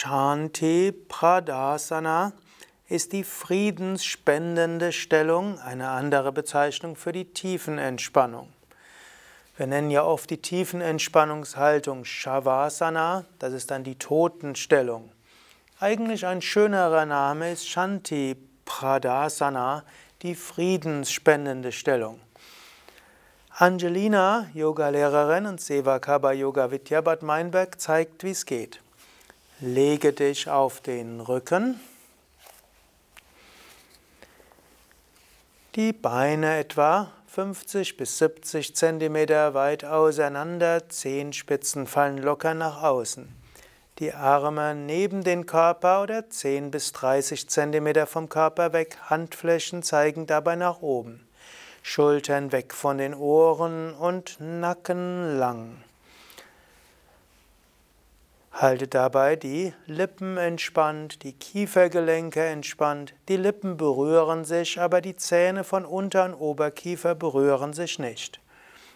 Shanti Pradasana ist die friedensspendende Stellung, eine andere Bezeichnung für die Tiefenentspannung. Wir nennen ja oft die Tiefenentspannungshaltung Shavasana, das ist dann die Totenstellung. Eigentlich ein schönerer Name ist Shanti Pradasana, die friedensspendende Stellung. Angelina, Yogalehrerin und Sevakaba Yoga Vidya Bad Meinberg zeigt, wie es geht. Lege dich auf den Rücken. Die Beine etwa 50 bis 70 cm weit auseinander, Zehenspitzen fallen locker nach außen. Die Arme neben den Körper oder 10 bis 30 cm vom Körper weg, Handflächen zeigen dabei nach oben. Schultern weg von den Ohren und Nacken lang. Halte dabei die Lippen entspannt, die Kiefergelenke entspannt, die Lippen berühren sich, aber die Zähne von Unter- und Oberkiefer berühren sich nicht.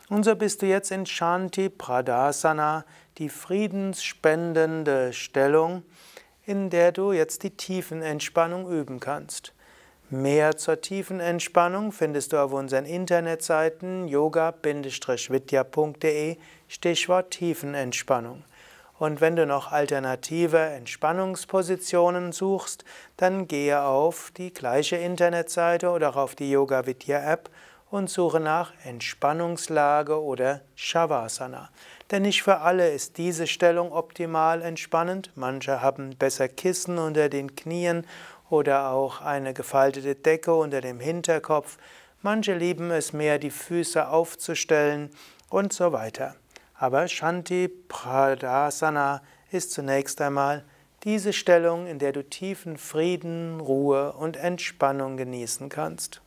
Und so bist du jetzt in Shanti Pradasana, die friedensspendende Stellung, in der du jetzt die Tiefenentspannung üben kannst. Mehr zur Tiefenentspannung findest du auf unseren Internetseiten yoga-vidya.de Stichwort Tiefenentspannung. Und wenn du noch alternative Entspannungspositionen suchst, dann gehe auf die gleiche Internetseite oder auch auf die Yoga Vidya App und suche nach Entspannungslage oder Shavasana. Denn nicht für alle ist diese Stellung optimal entspannend. Manche haben besser Kissen unter den Knien oder auch eine gefaltete Decke unter dem Hinterkopf. Manche lieben es mehr, die Füße aufzustellen und so weiter. Aber Shanti Pradasana ist zunächst einmal diese Stellung, in der du tiefen Frieden, Ruhe und Entspannung genießen kannst.